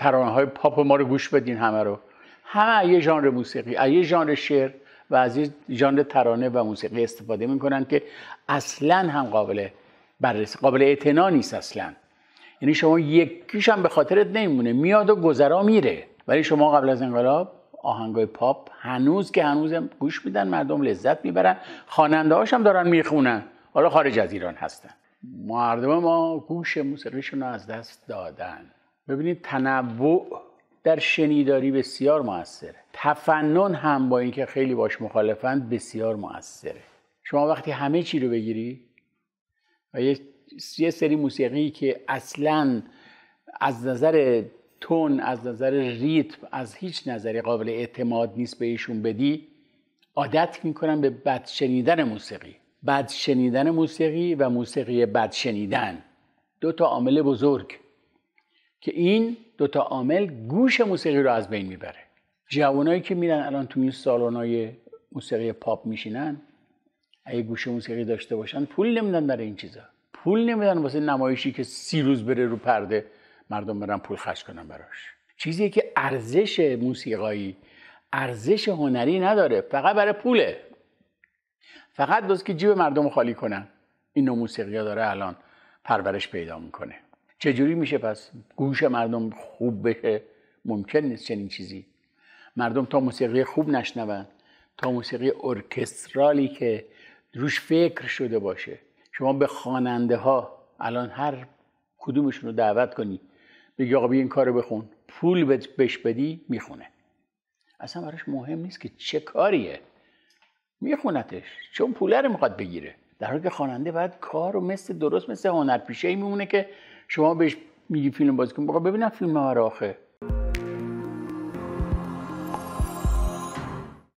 ترانه های پاپ ما رو گوش بدین همه رو همه یه ژانر موسیقی از یه ژانر شعر و از یه ژانر ترانه و موسیقی استفاده میکنن که اصلا هم قابل بررسی قابل اعتنا نیست اصلا یعنی شما یکیش هم به خاطرت نمیمونه میاد و گذرا میره ولی شما قبل از انقلاب آهنگای پاپ هنوز که هنوز گوش میدن مردم لذت میبرن خواننده هم دارن میخونن حالا خارج از ایران هستن مردم ما گوش موسیقیشون رو از دست دادن ببینید تنوع در شنیداری بسیار موثره تفنن هم با اینکه خیلی باش مخالفند بسیار موثره شما وقتی همه چی رو بگیری یه سری موسیقی که اصلا از نظر تون از نظر ریتم از هیچ نظری قابل اعتماد نیست بهشون ایشون بدی عادت میکنن به بد شنیدن موسیقی بد شنیدن موسیقی و موسیقی بد شنیدن دو تا عامل بزرگ که این دوتا عامل گوش موسیقی رو از بین میبره جوانایی که میرن الان تو این سالن‌های موسیقی پاپ میشینن اگه گوش موسیقی داشته باشن پول نمیدن برای این چیزا پول نمیدن واسه نمایشی که سی روز بره رو پرده مردم برن پول خرج کنن براش چیزی که ارزش موسیقایی ارزش هنری نداره فقط برای پوله فقط واسه که جیب مردم خالی کنن این نوع موسیقی داره الان پرورش پیدا میکنه چجوری میشه پس گوش مردم خوب بشه ممکن نیست چنین چیزی مردم تا موسیقی خوب نشنون تا موسیقی ارکسترالی که روش فکر شده باشه شما به خواننده ها الان هر کدومشون رو دعوت کنی بگی آقا این کارو بخون پول بهش بدی میخونه اصلا براش مهم نیست که چه کاریه میخونتش چون پوله رو میخواد بگیره در حالی که خواننده باید کار رو مثل درست مثل هنرپیشه ای میمونه که شما بهش میگی فیلم بازی کن ببین ببینم فیلم ها آخه